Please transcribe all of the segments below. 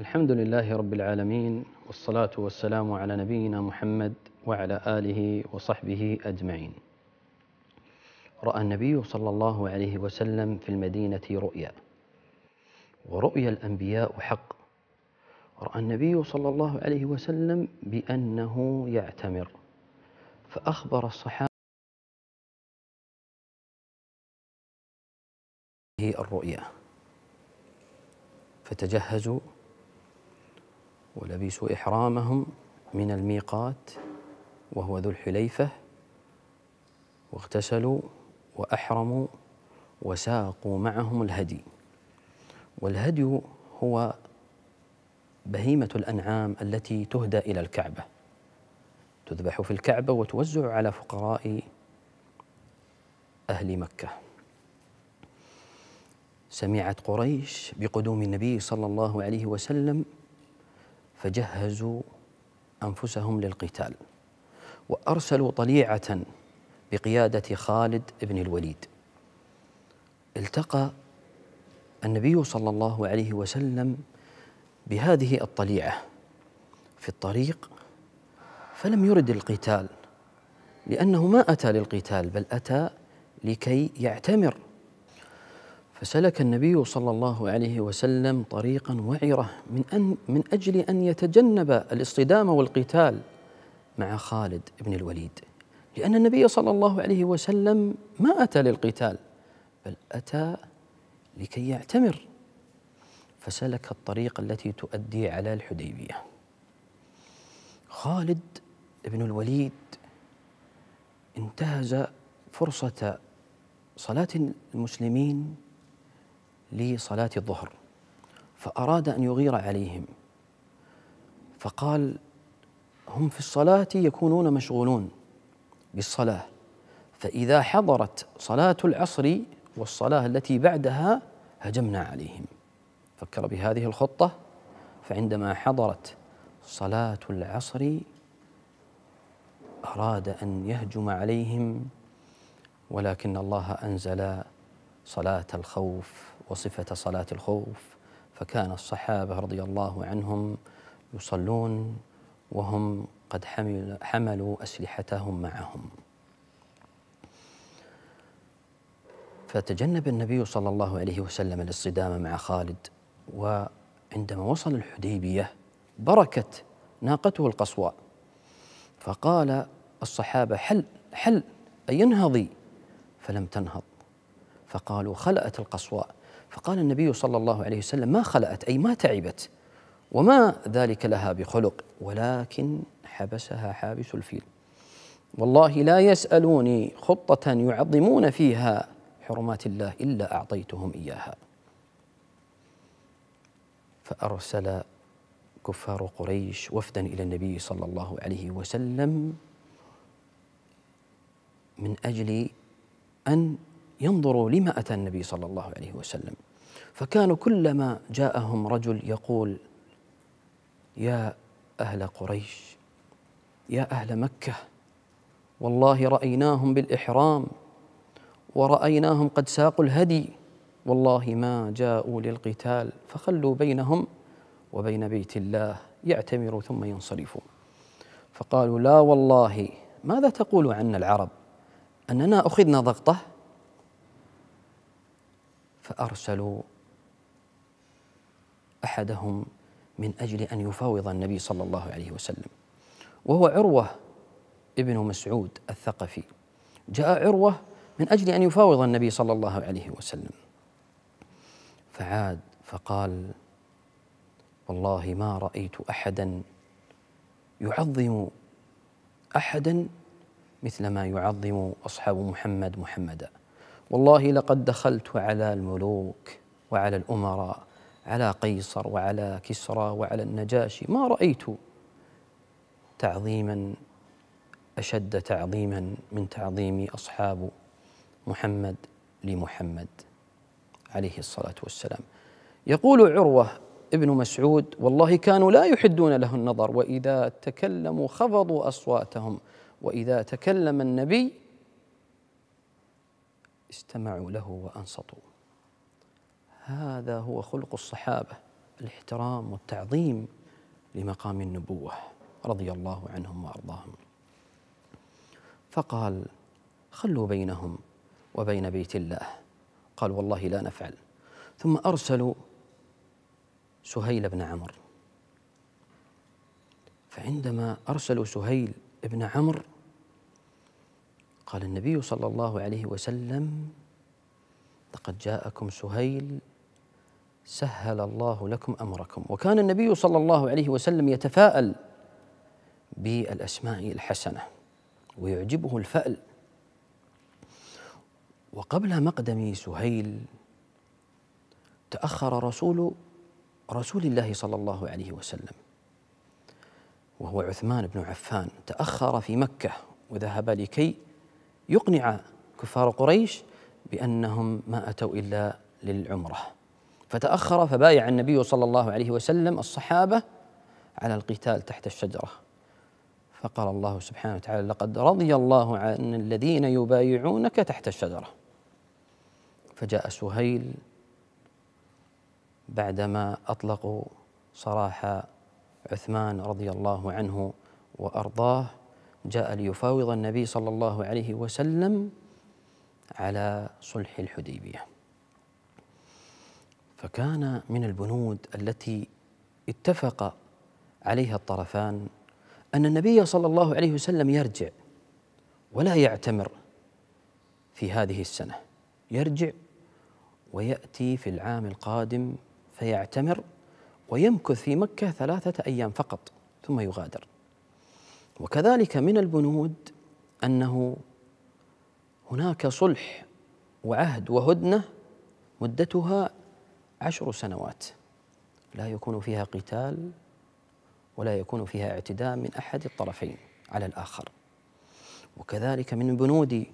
الحمد لله رب العالمين والصلاة والسلام على نبينا محمد وعلى آله وصحبه أجمعين. رأى النبي صلى الله عليه وسلم في المدينة رؤيا ورؤيا الأنبياء حق. رأى النبي صلى الله عليه وسلم بأنه يعتمر فأخبر الصحابة الرؤيا فتجهزوا ولبسوا إحرامهم من الميقات وهو ذو الحليفة واغتسلوا وأحرموا وساقوا معهم الهدي والهدي هو بهيمة الأنعام التي تهدى إلى الكعبة تذبح في الكعبة وتوزع على فقراء أهل مكة سمعت قريش بقدوم النبي صلى الله عليه وسلم فجهزوا أنفسهم للقتال وأرسلوا طليعة بقيادة خالد بن الوليد التقى النبي صلى الله عليه وسلم بهذه الطليعة في الطريق فلم يرد القتال لأنه ما أتى للقتال بل أتى لكي يعتمر فسلك النبي صلى الله عليه وسلم طريقا وعره من أن من اجل ان يتجنب الاصطدام والقتال مع خالد بن الوليد لان النبي صلى الله عليه وسلم ما اتى للقتال بل اتى لكي يعتمر فسلك الطريق التي تؤدي على الحديبيه خالد بن الوليد انتهز فرصه صلاه المسلمين لصلاة الظهر فأراد أن يغير عليهم فقال هم في الصلاة يكونون مشغولون بالصلاة فإذا حضرت صلاة العصر والصلاة التي بعدها هجمنا عليهم فكر بهذه الخطة فعندما حضرت صلاة العصر أراد أن يهجم عليهم ولكن الله أنزل صلاة الخوف وصفة صلاة الخوف فكان الصحابة رضي الله عنهم يصلون وهم قد حمل حملوا أسلحتهم معهم فتجنب النبي صلى الله عليه وسلم الاصطدام مع خالد وعندما وصل الحديبية بركت ناقته القصواء فقال الصحابة حل حل أي انهضي فلم تنهض فقالوا خلأت القصواء فقال النبي صلى الله عليه وسلم ما خلأت أي ما تعبت وما ذلك لها بخلق ولكن حبسها حابس الفيل والله لا يسألوني خطة يعظمون فيها حرمات الله إلا أعطيتهم إياها فأرسل كفار قريش وفدا إلى النبي صلى الله عليه وسلم من أجل أن ينظروا لما أتى النبي صلى الله عليه وسلم فكانوا كلما جاءهم رجل يقول يا أهل قريش يا أهل مكة والله رأيناهم بالإحرام ورأيناهم قد ساقوا الهدي والله ما جاءوا للقتال فخلوا بينهم وبين بيت الله يعتمروا ثم ينصرفوا فقالوا لا والله ماذا تقول عنا العرب أننا أخذنا ضغطة فأرسلوا أحدهم من أجل أن يفاوض النبي صلى الله عليه وسلم وهو عروة ابن مسعود الثقفي جاء عروة من أجل أن يفاوض النبي صلى الله عليه وسلم فعاد فقال والله ما رأيت أحدا يعظم أحدا مثل ما يعظم أصحاب محمد محمدا والله لقد دخلت على الملوك وعلى الأمراء على قيصر وعلى كسرى وعلى النجاشي ما رأيت تعظيما أشد تعظيما من تعظيم أصحاب محمد لمحمد عليه الصلاة والسلام يقول عروة ابن مسعود والله كانوا لا يحدون له النظر وإذا تكلموا خفضوا أصواتهم وإذا تكلم النبي استمعوا له وانصتوا هذا هو خلق الصحابه الاحترام والتعظيم لمقام النبوه رضي الله عنهم وارضاهم فقال خلوا بينهم وبين بيت الله قال والله لا نفعل ثم ارسلوا سهيل بن عمرو فعندما ارسلوا سهيل بن عمرو قال النبي صلى الله عليه وسلم لقد جاءكم سهيل سهل الله لكم امركم وكان النبي صلى الله عليه وسلم يتفاءل بالاسماء الحسنه ويعجبه الفأل وقبل مقدم سهيل تأخر رسول رسول الله صلى الله عليه وسلم وهو عثمان بن عفان تأخر في مكة وذهب لكي يقنع كفار قريش بأنهم ما أتوا إلا للعمرة فتأخر فبايع النبي صلى الله عليه وسلم الصحابة على القتال تحت الشجرة فقال الله سبحانه وتعالى لقد رضي الله عن الذين يبايعونك تحت الشجرة فجاء سهيل بعدما أطلقوا صراح عثمان رضي الله عنه وأرضاه جاء ليفاوض النبي صلى الله عليه وسلم على صلح الحديبيه فكان من البنود التي اتفق عليها الطرفان ان النبي صلى الله عليه وسلم يرجع ولا يعتمر في هذه السنه يرجع وياتي في العام القادم فيعتمر ويمكث في مكه ثلاثه ايام فقط ثم يغادر وكذلك من البنود انه هناك صلح وعهد وهدنه مدتها عشر سنوات لا يكون فيها قتال ولا يكون فيها اعتداء من احد الطرفين على الاخر وكذلك من بنود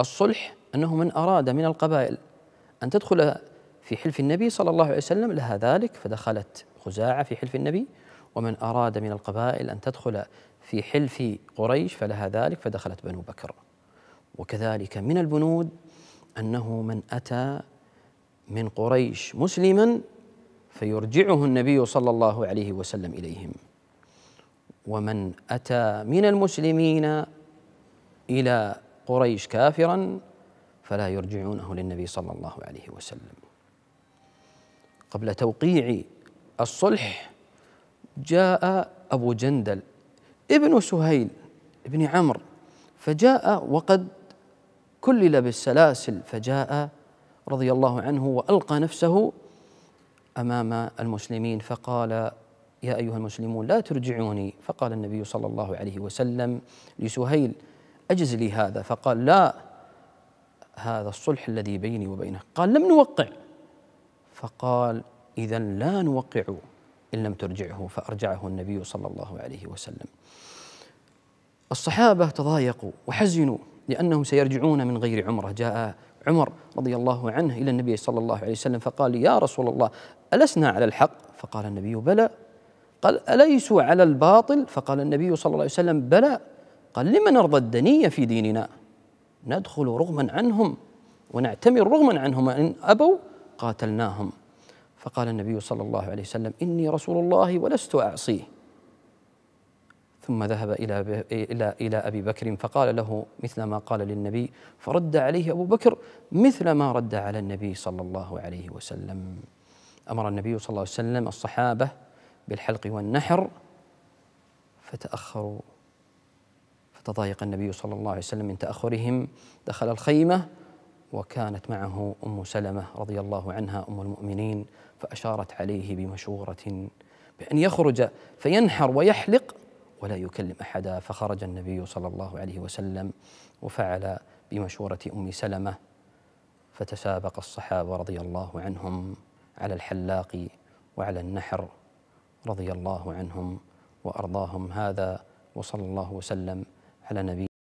الصلح انه من اراد من القبائل ان تدخل في حلف النبي صلى الله عليه وسلم لها ذلك فدخلت خزاعه في حلف النبي ومن اراد من القبائل ان تدخل في حلف قريش فلها ذلك فدخلت بنو بكر وكذلك من البنود أنه من أتى من قريش مسلما فيرجعه النبي صلى الله عليه وسلم إليهم ومن أتى من المسلمين إلى قريش كافرا فلا يرجعونه للنبي صلى الله عليه وسلم قبل توقيع الصلح جاء أبو جندل ابن سهيل ابن عمرو فجاء وقد كلل بالسلاسل فجاء رضي الله عنه والقى نفسه امام المسلمين فقال يا ايها المسلمون لا ترجعوني فقال النبي صلى الله عليه وسلم لسهيل اجز لي هذا فقال لا هذا الصلح الذي بيني وبينه قال لم نوقع فقال اذا لا نوقعه إن لم ترجعه فأرجعه النبي صلى الله عليه وسلم الصحابة تضايقوا وحزنوا لأنهم سيرجعون من غير عمرة جاء عمر رضي الله عنه إلى النبي صلى الله عليه وسلم فقال يا رسول الله ألسنا على الحق فقال النبي بلى قال أليسوا على الباطل فقال النبي صلى الله عليه وسلم بلى قال لما نرضى الدنية في ديننا ندخل رغما عنهم ونعتمر رغما عنهم إن أبوا قاتلناهم فقال النبي صلى الله عليه وسلم إني رسول الله ولست أعصيه ثم ذهب إلى, إلى, إلى أبي بكر فقال له مثل ما قال للنبي فرد عليه أبو بكر مثل ما رد على النبي صلى الله عليه وسلم أمر النبي صلى الله عليه وسلم الصحابة بالحلق والنحر فتأخروا فتضايق النبي صلى الله عليه وسلم من تأخرهم دخل الخيمة وكانت معه أم سلمة رضي الله عنها أم المؤمنين فأشارت عليه بمشورة بأن يخرج فينحر ويحلق ولا يكلم أحدا فخرج النبي صلى الله عليه وسلم وفعل بمشورة أم سلمة فتسابق الصحابة رضي الله عنهم على الحلاق وعلى النحر رضي الله عنهم وأرضاهم هذا وصلى الله وسلم على نبي